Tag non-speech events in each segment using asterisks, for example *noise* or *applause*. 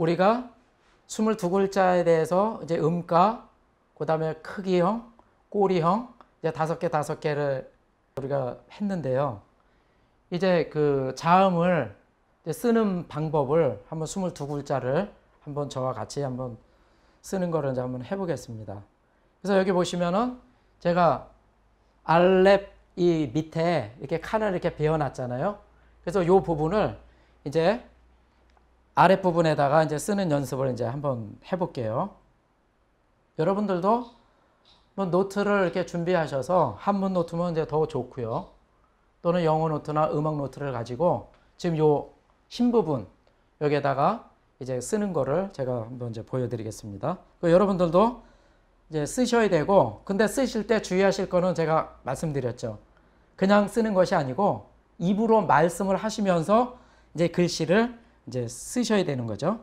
우리가 22글자에 대해서 이제 음가, 그 다음에 크기형, 꼬리형, 이제 다섯 개 다섯 개를 우리가 했는데요. 이제 그 자음을 이제 쓰는 방법을 한번 22글자를 한번 저와 같이 한번 쓰는 거를 이제 한번 해보겠습니다. 그래서 여기 보시면은 제가 알렙 이 밑에 이렇게 칼을 이렇게 베어놨잖아요. 그래서 요 부분을 이제 아랫부분에다가 이제 쓰는 연습을 이제 한번 해볼게요. 여러분들도 뭐 노트를 이렇게 준비하셔서 한문 노트면 이제 더 좋고요. 또는 영어 노트나 음악 노트를 가지고 지금 요 흰 부분 여기에다가 이제 쓰는 거를 제가 한번 이제 보여드리겠습니다. 그 여러분들도 이제 쓰셔야 되고 근데 쓰실 때 주의하실 거는 제가 말씀드렸죠. 그냥 쓰는 것이 아니고 입으로 말씀을 하시면서 이제 글씨를 이제 쓰셔야 되는 거죠.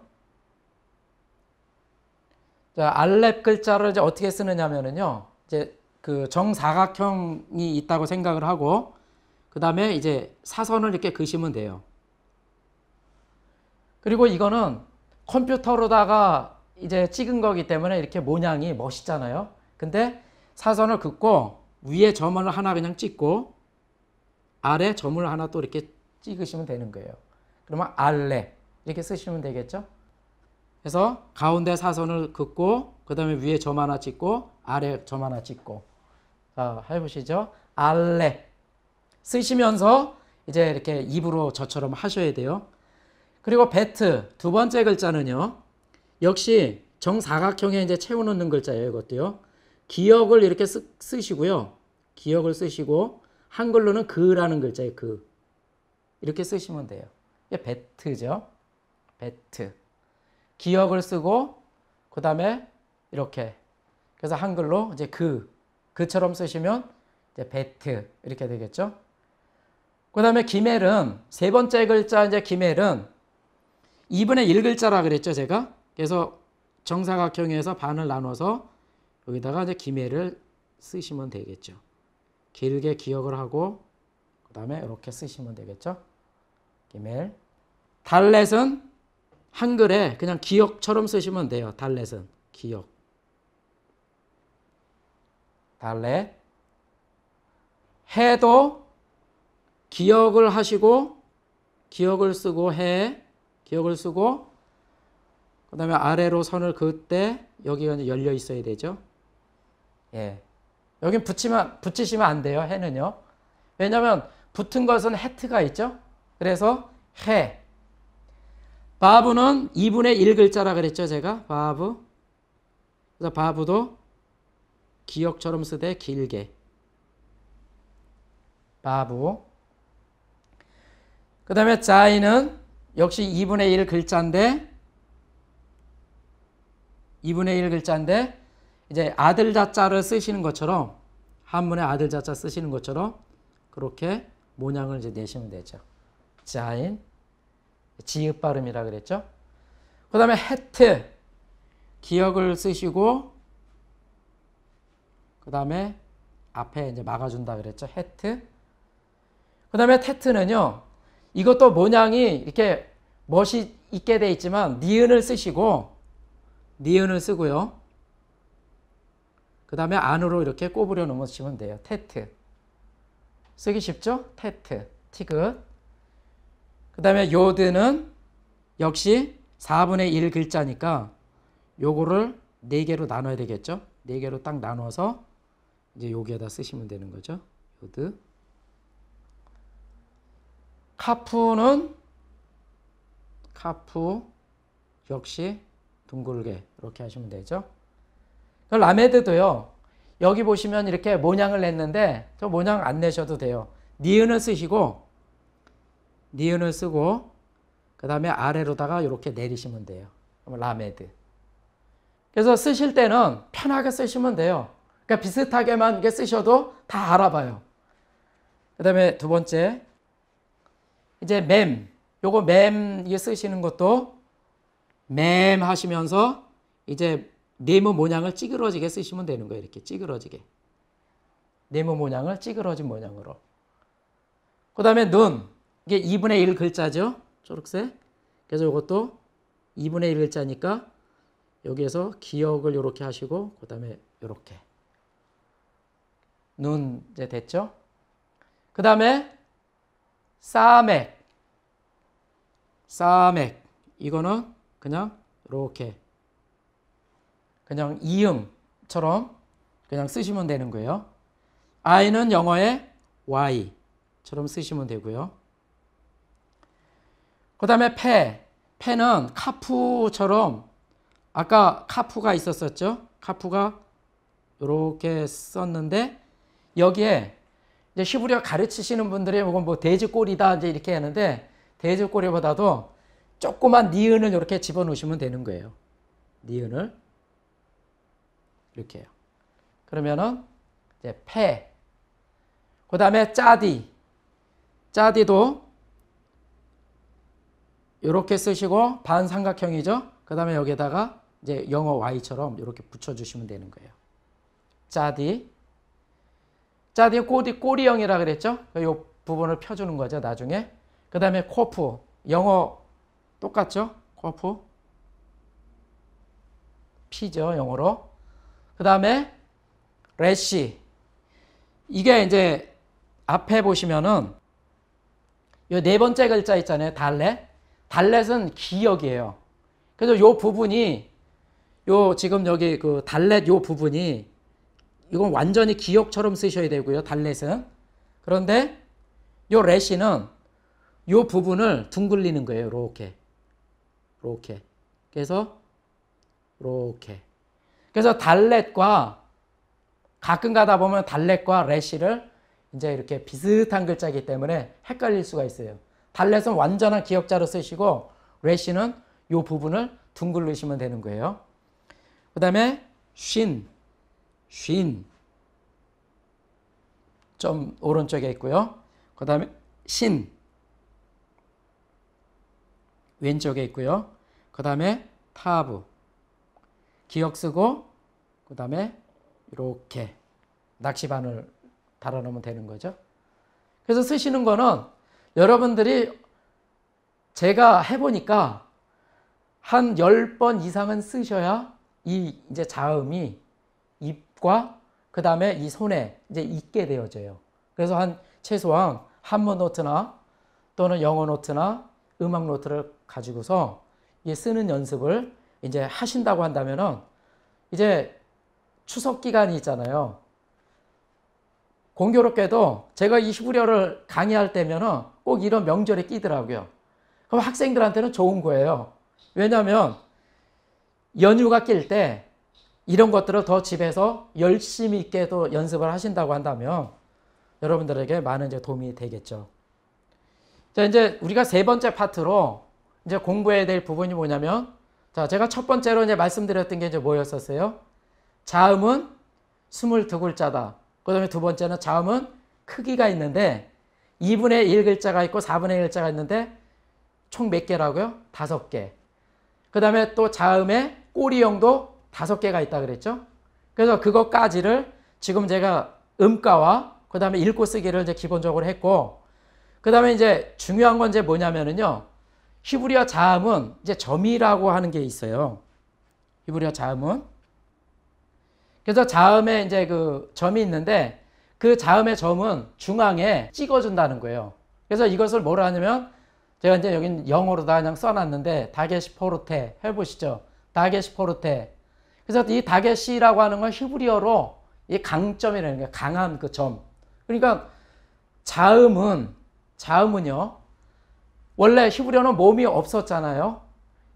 자, 알렙 글자를 이제 어떻게 쓰느냐면은요. 이제 그 정사각형이 있다고 생각을 하고 그다음에 이제 사선을 이렇게 그시면 돼요. 그리고 이거는 컴퓨터로다가 이제 찍은 거기 때문에 이렇게 모양이 멋있잖아요. 근데 사선을 긋고 위에 점을 하나 그냥 찍고 아래 점을 하나 또 이렇게 찍으시면 되는 거예요. 그러면 알렙 이렇게 쓰시면 되겠죠? 그래서 가운데 사선을 긋고 그 다음에 위에 점 하나 찍고 아래 점 하나 찍고 자 해보시죠. 알레 쓰시면서 이제 이렇게 입으로 저처럼 하셔야 돼요. 그리고 배트 두 번째 글자는요. 역시 정사각형에 이제 채워놓는 글자예요. 이것도요. 기억을 이렇게 쓰, 시고요 기억을 쓰시고 한글로는 그라는 글자예요. 그 이렇게 쓰시면 돼요. 이게 배트죠. 배트. 기억을 쓰고 그 다음에 이렇게 그래서 한글로 이제 그 그처럼 쓰시면 이제 배트 이렇게 되겠죠. 그 다음에 기멜은 세 번째 글자 이제 기멜은 2분의 1글자라 그랬죠 제가. 그래서 정사각형에서 반을 나눠서 여기다가 이제 기멜을 쓰시면 되겠죠. 길게 기억을 하고 그 다음에 이렇게 쓰시면 되겠죠. 기멜. 달렛은 한글에 그냥 기억처럼 쓰시면 돼요. 달렛은 기억. 달렛. 해도 기억을 하시고 기억을 쓰고 해 기억을 쓰고 그다음에 아래로 선을 그때 여기가 열려 있어야 되죠. 예. 여긴 붙이면 붙이시면 안 돼요. 해는요. 왜냐면 붙은 것은 해트가 있죠. 그래서 해 바브는 2분의 1글자라 그랬죠, 제가. 바브. 그래서 바브도 기억처럼 쓰되 길게. 바브. 그 다음에 자이는 역시 2분의 1 글자인데 2분의 1 글자인데 이제 아들 자자를 쓰시는 것처럼 한문에 아들 자자 쓰시는 것처럼 그렇게 모양을 이제 내시면 되죠. 자인 지읒 발음이라 그랬죠. 그 다음에 해트 기억을 쓰시고 그 다음에 앞에 이제 막아준다 그랬죠. 해트. 그 다음에 테트는요. 이것도 모양이 이렇게 멋이 있게 돼 있지만 니은을 쓰시고 니은을 쓰고요. 그 다음에 안으로 이렇게 꼽으려 놓으시면 돼요. 테트. 쓰기 쉽죠? 테트. 티귿. 그 다음에 요드는 역시 4분의 1 글자니까 요거를 4개로 나눠야 되겠죠? 4개로 딱 나눠서 이제 여기에다 쓰시면 되는 거죠. 요드. 카푸는 카푸 역시 둥글게 이렇게 하시면 되죠. 그 라메드도요. 여기 보시면 이렇게 모양을 냈는데 저 모양 안 내셔도 돼요. 니은을 쓰시고 니은을 쓰고 그 다음에 아래로다가 이렇게 내리시면 돼요. 라메드. 그래서 쓰실 때는 편하게 쓰시면 돼요. 그러니까 비슷하게만 이게 쓰셔도 다 알아봐요. 그 다음에 두 번째 이제 맴. 요거 맴 쓰시는 것도 맴 하시면서 이제 네모 모양을 찌그러지게 쓰시면 되는 거예요. 이렇게 찌그러지게. 네모 모양을 찌그러진 모양으로. 그 다음에 눈. 이게 2분의 1 글자죠. 초록색. 그래서 이것도 2분의 1 글자니까 여기에서 기억을 이렇게 하시고 그 다음에 이렇게 눈 이제 됐죠? 그 다음에 싸맥 싸맥 이거는 그냥 이렇게 그냥 이음처럼 그냥 쓰시면 되는 거예요. I는 영어에 Y처럼 쓰시면 되고요. 그 다음에 폐. 폐는 카푸처럼 아까 카푸가 있었었죠. 카푸가 이렇게 썼는데 여기에 이제 시부려 가르치시는 분들이 이건 뭐 돼지꼬리다 이제 이렇게 하는데 돼지꼬리보다도 조그만 니은을 이렇게 집어넣으시면 되는 거예요. 니은을 이렇게요. 그러면은 이제 폐. 그 다음에 짜디. 짜디도 이렇게 쓰시고 반삼각형이죠. 그 다음에 여기에다가 이제 영어 y처럼 이렇게 붙여주시면 되는 거예요. 짜디. 짜디 꼬리, 꼬리형이라 그랬죠. 이 부분을 펴주는 거죠. 나중에. 그 다음에 코프. 영어 똑같죠. 코프. 피죠. 영어로. 그 다음에 래쉬. 이게 이제 앞에 보시면은 이 네 번째 글자 있잖아요. 달래. 달렛은 기억이에요 그래서 요 부분이 요 지금 여기 그 달렛 요 부분이 이건 완전히 기억처럼 쓰셔야 되고요. 달렛은. 그런데 요 레시는 요 부분을 둥글리는 거예요. 이렇게. 이렇게. 그래서 이렇게. 그래서 달렛과 가끔 가다 보면 달렛과 레시를 이제 이렇게 비슷한 글자이기 때문에 헷갈릴 수가 있어요. 발렛은 완전한 기억자로 쓰시고 레시는 이 부분을 둥글 넣으시면 되는 거예요. 그 다음에 쉰, 쉰. 좀 오른쪽에 있고요. 그 다음에 신. 왼쪽에 있고요. 그 다음에 타브. 기억 쓰고, 그 다음에 이렇게 낚시바늘 달아놓으면 되는 거죠. 그래서 쓰시는 거는 여러분들이 제가 해보니까 한 10번 이상은 쓰셔야 이 이제 자음이 입과 그 다음에 이 손에 이제 있게 되어져요. 그래서 한 최소한 한문 노트나 또는 영어 노트나 음악 노트를 가지고서 쓰는 연습을 이제 하신다고 한다면은 이제 추석 기간이 있잖아요. 공교롭게도 제가 이 히브리어를 강의할 때면은 꼭 이런 명절에 끼더라고요. 그럼 학생들한테는 좋은 거예요. 왜냐하면 연휴가 낄 때 이런 것들을 더 집에서 열심히 있게 도 연습을 하신다고 한다면 여러분들에게 많은 이제 도움이 되겠죠. 자, 이제 우리가 세 번째 파트로 이제 공부해야 될 부분이 뭐냐면 자, 제가 첫 번째로 이제 말씀드렸던 게 이제 뭐였었어요? 자음은 22글자다. 그 다음에 두 번째는 자음은 크기가 있는데 2분의 1 글자가 있고 4분의 1 글자가 있는데 총 몇 개라고요? 다섯 개. 그 다음에 또 자음의 꼬리형도 다섯 개가 있다 그랬죠? 그래서 그것까지를 지금 제가 음가와 그 다음에 읽고 쓰기를 이제 기본적으로 했고 그 다음에 이제 중요한 건 이제 뭐냐면은요. 히브리어 자음은 이제 점이라고 하는 게 있어요. 히브리어 자음은. 그래서 자음에 이제 그 점이 있는데 그 자음의 점은 중앙에 찍어준다는 거예요. 그래서 이것을 뭐라 하냐면 제가 이제 여긴 영어로 다 그냥 써놨는데 다게시 포르테 해보시죠. 다게시 포르테. 그래서 이 다게시라고 하는 건 히브리어로 이 강점이라는 게 강한 그 점. 그러니까 자음은 자음은요. 원래 히브리어는 몸이 없었잖아요.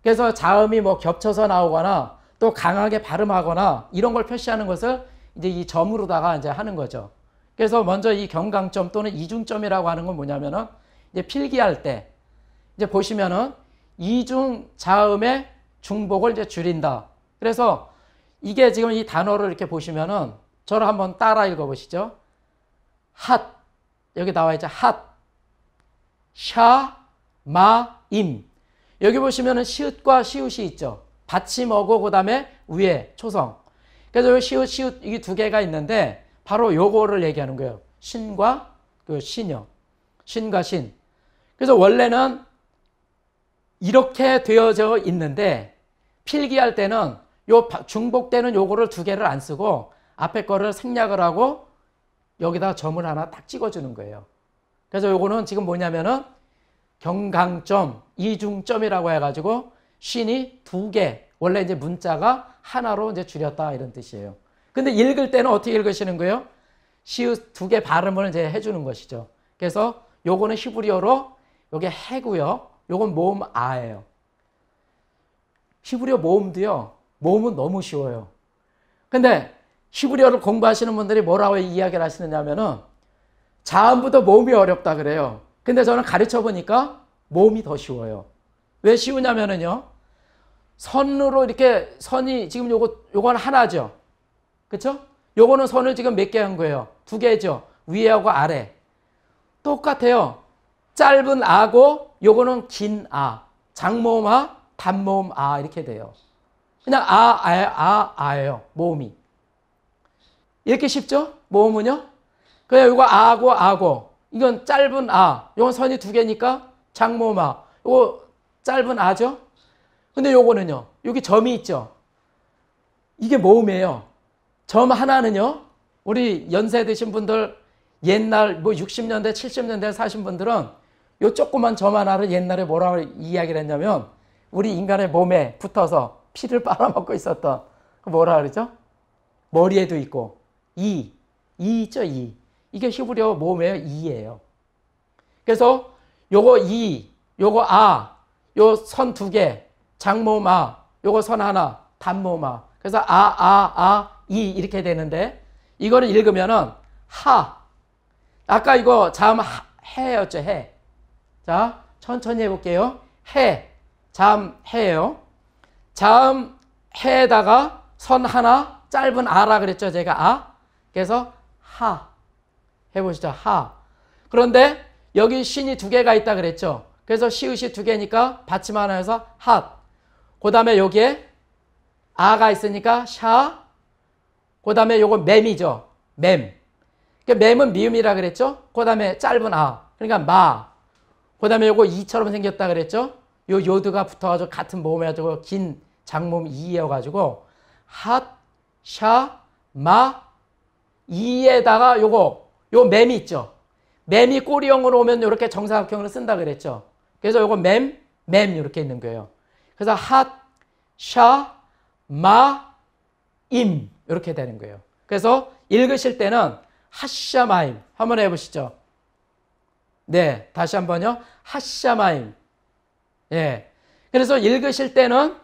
그래서 자음이 뭐 겹쳐서 나오거나 또 강하게 발음하거나 이런 걸 표시하는 것을 이제 이 점으로다가 이제 하는 거죠. 그래서 먼저 이 경강점 또는 이중점이라고 하는 건 뭐냐면은 이제 필기할 때 이제 보시면은 이중 자음의 중복을 이제 줄인다. 그래서 이게 지금 이 단어를 이렇게 보시면은 저를 한번 따라 읽어 보시죠. 핫 여기 나와 있죠. 핫 샤, 마, 임. 여기 보시면은 시읒과 시읒이 있죠. 받침어고 그다음에 위에 초성. 그래서 시읒, 시읒 이두 개가 있는데 바로 요거를 얘기하는 거예요. 신과 그 신여. 신과 신. 그래서 원래는 이렇게 되어져 있는데 필기할 때는 요 중복되는 요거를 두 개를 안 쓰고 앞에 거를 생략을 하고 여기다 점을 하나 딱 찍어주는 거예요. 그래서 요거는 지금 뭐냐면은 경강점, 이중점이라고 해가지고 신이 두 개, 원래 이제 문자가 하나로 이제 줄였다 이런 뜻이에요. 근데 읽을 때는 어떻게 읽으시는 거예요? 시읒 두개 발음을 이제 해주는 것이죠. 그래서 요거는 히브리어로 요게 해고요. 요건 모음 아예요. 히브리어 모음도요. 모음은 너무 쉬워요. 근데 히브리어를 공부하시는 분들이 뭐라고 이야기를 하시느냐면은 자음부터 모음이 어렵다 그래요. 근데 저는 가르쳐 보니까 모음이 더 쉬워요. 왜 쉬우냐면은요. 선으로 이렇게 선이 지금 요거 요건 하나죠. 그렇죠? 요거는 선을 지금 몇 개 한 거예요? 두 개죠. 위하고 아래. 똑같아요. 짧은 아고 요거는 긴 아. 장모음 아, 단모음 아 이렇게 돼요. 그냥 아, 아, 아, 아예요. 모음이. 이렇게 쉽죠? 모음은요? 그냥 요거 아고 아고. 이건 짧은 아. 요건 선이 두 개니까 장모음 아. 요거 짧은 아죠? 근데 요거는요. 여기 점이 있죠? 이게 모음이에요. 점 하나는요. 우리 연세 드신 분들 옛날 뭐 60년대 70년대 사신 분들은 요 조그만 점 하나를 옛날에 뭐라고 이야기를 했냐면 우리 인간의 몸에 붙어서 피를 *laughs* 빨아먹고 있었던 그 뭐라 그러죠? 머리에도 있고 이, 이 있죠 이. 이게 히브리어 몸의 이예요. 그래서 요거 이, 요거 아, 요 선 두 개, 장모마, 요거 선 하나, 단모마. 그래서 아, 아, 아, 이 이렇게 되는데 이거를 읽으면은 하 아까 이거 자음 하, 해였죠 해. 자 천천히 해볼게요. 해 자음 해요. 자음 해에다가 선 하나 짧은 아라 그랬죠 제가 아 그래서 하 해보시죠 하 그런데 여기 신이 두 개가 있다 그랬죠 그래서 시옷이 두 개니까 받침 하나 해서 핫그 다음에 여기에 아가 있으니까 샤그 다음에 요거 맴이죠. 맴. 그 맴은 미음이라 그랬죠. 그 다음에 짧은 아. 그러니까 마. 그 다음에 요거 이처럼 생겼다 그랬죠. 요 요드가 붙어가지고 같은 모음에 가지고 긴 장모음 이여가지고 핫, 샤, 마, 이에다가 요거 요 맴이 있죠. 맴이 꼬리형으로 오면 이렇게 정사각형으로 쓴다 그랬죠. 그래서 요거 맴, 맴 이렇게 있는 거예요. 그래서 핫, 샤, 마, 임 이렇게 되는 거예요. 그래서 읽으실 때는 하샤마임 한번 해보시죠. 네, 다시 한번요. 하샤마임. 예. 그래서 읽으실 때는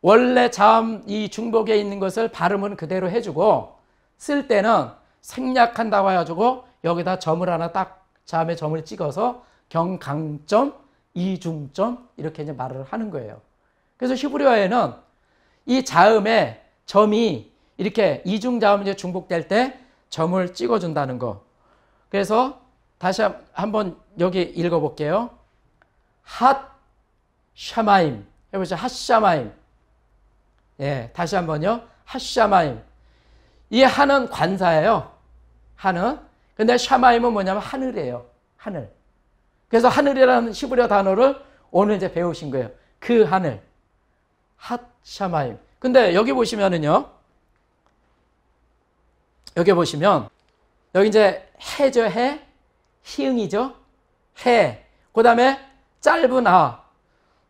원래 자음 이 중복에 있는 것을 발음은 그대로 해주고 쓸 때는 생략한다고 해가지고 여기다 점을 하나 딱 자음에 점을 찍어서 경강점, 이중점 이렇게 이제 말을 하는 거예요. 그래서 히브리어에는 이 자음에 점이 이렇게 이중 자음이 중복될 때 점을 찍어준다는 거. 그래서 다시 한번 여기 읽어볼게요. 핫 샤마임. 해보죠. 핫 샤마임. 예, 다시 한번요. 핫 샤마임. 이 하는 관사예요. 하는. 근데 샤마임은 뭐냐면 하늘이에요. 하늘. 그래서 하늘이라는 히브리어 단어를 오늘 이제 배우신 거예요. 그 하늘. 핫 샤마임. 근데 여기 보시면은요. 여기 보시면 여기 이제 해죠 해 희응이죠 해그 다음에 짧은 아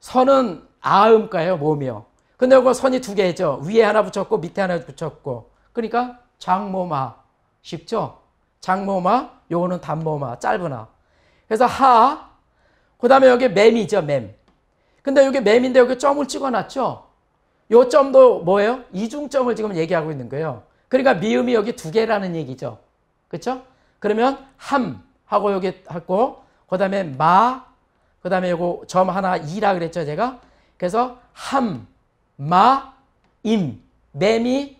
선은 아음가예요 음이요 근데 이거 선이 두 개죠 위에 하나 붙였고 밑에 하나 붙였고 그러니까 장모마 아. 쉽죠 장모마 아, 요거는 단모마 아. 짧은 아 그래서 하그 다음에 여기 맴이죠 맴 근데 여기 맴인데 여기 점을 찍어놨죠 요 점도 뭐예요 이중점을 지금 얘기하고 있는 거예요 그러니까 미음이 여기 두 개라는 얘기죠. 그렇죠? 그러면 함 하고 여기 하고 그다음에 마 그다음에 요거 점 하나 이라 그랬죠, 제가. 그래서 함, 마, 임, 맴이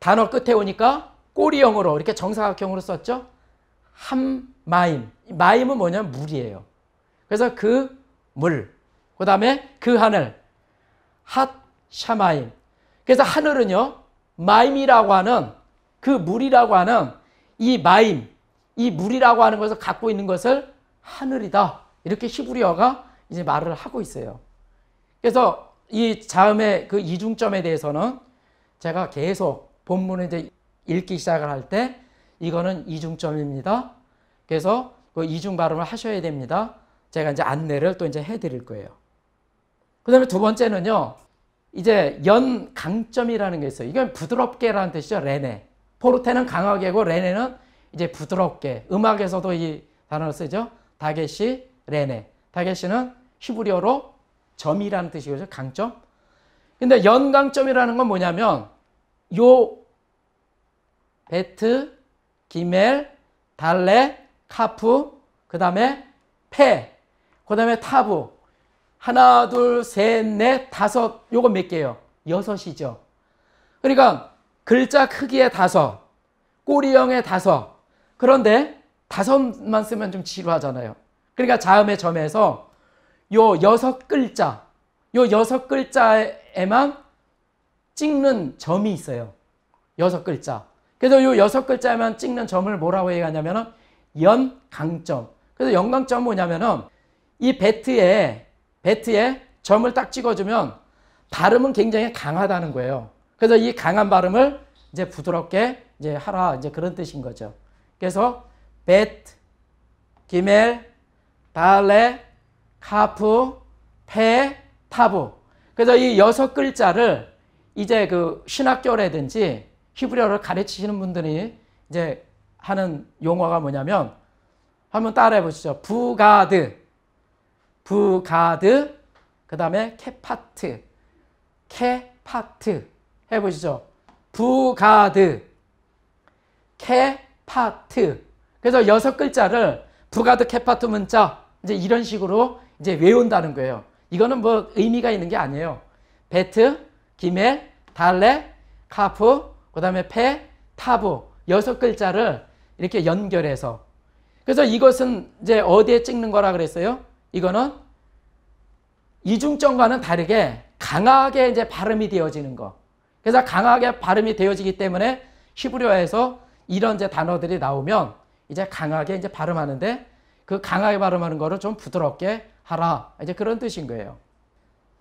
단어 끝에 오니까 꼬리형으로 이렇게 정사각형으로 썼죠. 함, 마임. 마임은 뭐냐면 물이에요. 그래서 그 물, 그 다음에 그 하늘, 핫, 샤마임. 그래서 하늘은요, 마임이라고 하는 그 물이라고 하는 이 마임, 이 물이라고 하는 것을 갖고 있는 것을 하늘이다. 이렇게 히브리어가 이제 말을 하고 있어요. 그래서 이 자음의 그 이중점에 대해서는 제가 계속 본문을 이제 읽기 시작을 할 때 이거는 이중점입니다. 그래서 그 이중 발음을 하셔야 됩니다. 제가 이제 안내를 또 이제 해드릴 거예요. 그 다음에 두 번째는요, 이제 연 강점이라는 게 있어요. 이건 부드럽게라는 뜻이죠. 레네. 포르테는 강하게고 레네는 이제 부드럽게. 음악에서도 이 단어를 쓰죠. 다게시, 레네. 다게시는 히브리어로 점이라는 뜻이거요 강점. 근데 연강점이라는 건 뭐냐면 요 베트, 기멜, 달레, 카프, 그 다음에 페, 그 다음에 타브 하나, 둘, 셋, 넷, 다섯, 요거 몇 개요? 여섯이죠. 그러니까 글자 크기에 다섯, 꼬리형에 다섯. 그런데 다섯만 쓰면 좀 지루하잖아요. 그러니까 자음의 점에서 요 여섯 글자, 요 여섯 글자에만 찍는 점이 있어요. 여섯 글자. 그래서 요 여섯 글자에만 찍는 점을 뭐라고 얘기하냐면은 연강점. 그래서 연강점 뭐냐면은 이 배트에 배트에 점을 딱 찍어주면 발음은 굉장히 강하다는 거예요. 그래서 이 강한 발음을 이제 부드럽게 이제 하라 이제 그런 뜻인 거죠. 그래서 베트, 기멜, 발레, 카프, 페, 타브 그래서 이 여섯 글자를 이제 그 신학교라든지 히브리어를 가르치시는 분들이 이제 하는 용어가 뭐냐면 한번 따라해 보시죠. 부가드. 부가드, 그 다음에 케파트, 케파트 해보시죠. 부가드, 케파트. 그래서 여섯 글자를 부가드 케파트 문자 이제 이런 식으로 이제 외운다는 거예요. 이거는 뭐 의미가 있는 게 아니에요. 베트, 기멜, 달레, 카프, 그 다음에 페, 타브 여섯 글자를 이렇게 연결해서 그래서 이것은 이제 어디에 찍는 거라 그랬어요? 이거는 이중점과는 다르게 강하게 이제 발음이 되어지는 거. 그래서 강하게 발음이 되어지기 때문에 히브리어에서 이런 이제 단어들이 나오면 이제 강하게 이제 발음하는데 그 강하게 발음하는 거를 좀 부드럽게 하라. 이제 그런 뜻인 거예요.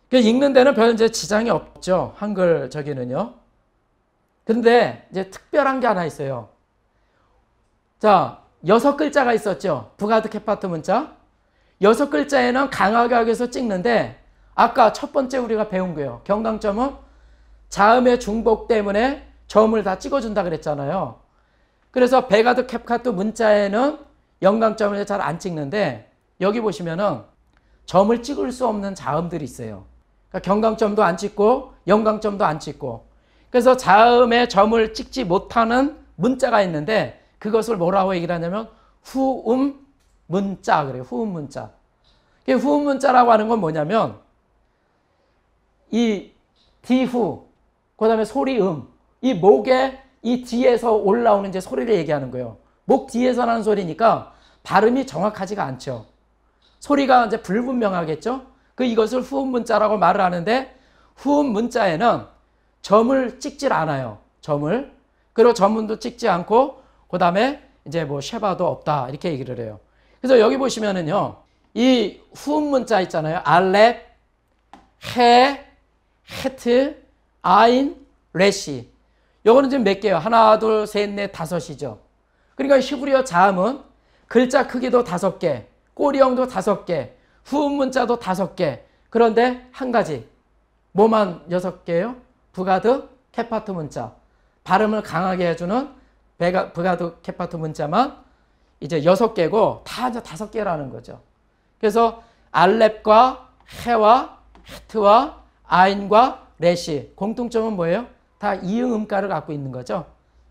그 읽는 데는 별 이제 지장이 없죠. 한글 저기는요. 근데 이제 특별한 게 하나 있어요. 자, 여섯 글자가 있었죠. 부가드 케파트 문자. 여섯 글자에는 강화각에서 하 찍는데 아까 첫 번째 우리가 배운 거예요. 경강점은 자음의 중복 때문에 점을 다 찍어준다 그랬잖아요. 그래서 베가드 캡카트 문자에는 영강점을 잘 안 찍는데 여기 보시면은 점을 찍을 수 없는 자음들이 있어요. 그러니까 경강점도 안 찍고 영강점도 안 찍고 그래서 자음의 점을 찍지 못하는 문자가 있는데 그것을 뭐라고 얘기를 하냐면 후음 문자 그래요. 후음 문자. 그 후음 문자라고 하는 건 뭐냐면 이 디후 그다음에 소리음 이 목에 이 뒤에서 올라오는 이제 소리를 얘기하는 거예요. 목 뒤에서 나는 소리니까 발음이 정확하지가 않죠. 소리가 이제 불분명하겠죠. 그 이것을 후음 문자라고 말을 하는데 후음 문자에는 점을 찍질 않아요. 점을 그리고 점문도 찍지 않고 그 다음에 이제 뭐 쉐바도 없다 이렇게 얘기를 해요. 그래서 여기 보시면은요. 이 후음 문자 있잖아요. 알렙, 해, 헤트, 아인, 레시. 요거는 지금 몇 개요? 하나, 둘, 셋, 넷, 다섯이죠. 그러니까 히브리어 자음은 글자 크기도 다섯 개, 꼬리형도 다섯 개, 후음 문자도 다섯 개. 그런데 한 가지. 뭐만 여섯 개요? 부가드, 캐파트 문자. 발음을 강하게 해주는 부가드, 캐파트 문자만 이제 여섯 개고 다 이제 다섯 개라는 거죠. 그래서 알렙과 헤와 헤트와 아인과 레시 공통점은 뭐예요? 다 이응음가를 갖고 있는 거죠.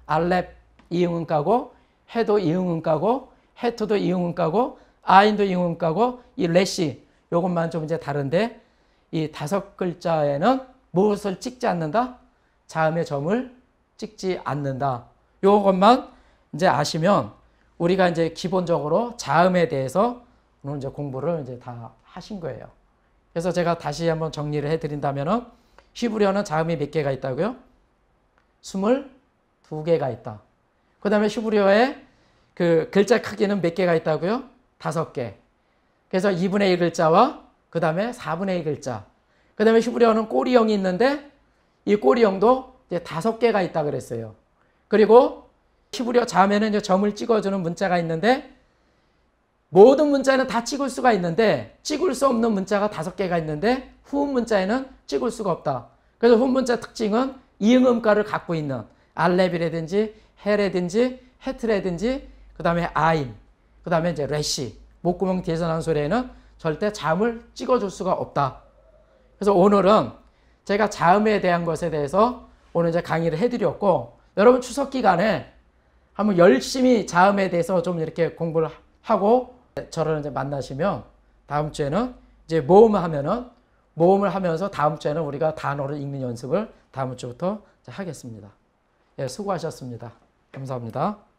알렙 이응음가고 헤도 이응음가고 헤트도 이응음가고 아인도 이응음가고 이 레시 이것만좀 이제 다른데 이 다섯 글자에는 무엇을 찍지 않는다? 자음의 점을 찍지 않는다. 이것만 이제 아시면 우리가 이제 기본적으로 자음에 대해서 오늘 이제 공부를 이제 다 하신 거예요. 그래서 제가 다시 한번 정리를 해드린다면은 히브리어는 자음이 몇 개가 있다고요? 22개가 있다. 그 다음에 히브리어의 그 글자 크기는 몇 개가 있다고요? 5 개. 그래서 2분의 1 글자와 그 다음에 4분의 1 글자. 그 다음에 히브리어는 꼬리형이 있는데 이 꼬리형도 이제 다 개가 있다 그랬어요. 그리고 히브리어 자음에는 점을 찍어주는 문자가 있는데 모든 문자는 다 찍을 수가 있는데 찍을 수 없는 문자가 다섯 개가 있는데 후음 문자에는 찍을 수가 없다. 그래서 후음 문자 특징은 이응음가를 갖고 있는 알렙이라든지 헤레든지 헤트레든지 그 다음에 아임그 다음에 이제 레시 목구멍 뒤에서 나는 소리에는 절대 잠을 찍어줄 수가 없다. 그래서 오늘은 제가 자음에 대한 것에 대해서 오늘 이제 강의를 해드렸고 여러분 추석 기간에 한번 열심히 자음에 대해서 좀 이렇게 공부를 하고 저를 이제 만나시면 다음 주에는 이제 모음을 하면은 모음을 하면서 다음 주에는 우리가 단어를 읽는 연습을 다음 주부터 하겠습니다. 예, 수고하셨습니다. 감사합니다.